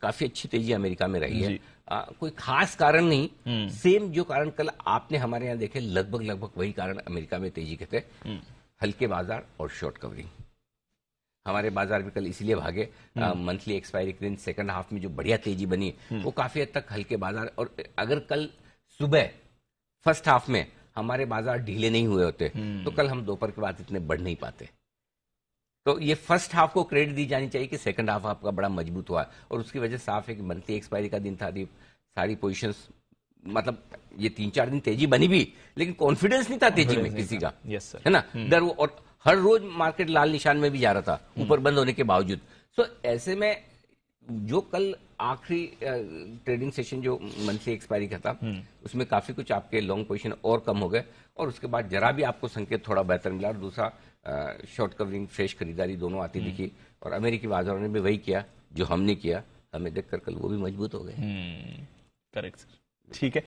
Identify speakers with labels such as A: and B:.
A: काफी अच्छी तेजी अमेरिका में रही है आ, कोई खास कारण नहीं हम्म। सेम जो कारण कल आपने हमारे यहाँ देखे लगभग लगभग वही कारण अमेरिका में तेजी के थे हम्म। हल्के बाजार और शॉर्ट कवरिंग हमारे बाजार भी कल इसलिए भागे मंथली हम्म। एक्सपायरी के दिन सेकंड हाफ में जो बढ़िया तेजी बनी वो काफी हद तक हल्के बाजार और अगर कल सुबह फर्स्ट हाफ में हमारे बाजार ढीले नहीं हुए होते तो कल हम दोपहर के बाद इतने बढ़ नहीं पाते तो ये फर्स्ट हाफ को क्रेडिट दी जानी चाहिए कि सेकंड हाफ आपका बड़ा मजबूत हुआ और उसकी वजह साफ है कि मंथली एक्सपायरी का दिन था सारी पोजिशन मतलब ये तीन चार दिन तेजी बनी भी लेकिन कॉन्फिडेंस नहीं था तेजी में किसी का यस सर है ना hmm. डर वो और हर रोज मार्केट लाल निशान में भी जा रहा था hmm. ऊपर बंद होने के बावजूद सो ऐसे में जो कल आखिरी ट्रेडिंग सेशन जो मंथली एक्सपायरी का था हम्म। उसमें काफी कुछ आपके लॉन्ग पोजिशन और कम हो गए और उसके बाद जरा भी आपको संकेत थोड़ा बेहतर मिला और दूसरा शॉर्ट कवरिंग फ्रेश खरीदारी दोनों आती हम्म। दिखी और अमेरिकी बाजारों ने भी वही किया जो हमने किया हमें देखकर कल वो भी मजबूत हो गए करेक्ट हम्म। सर ठीक है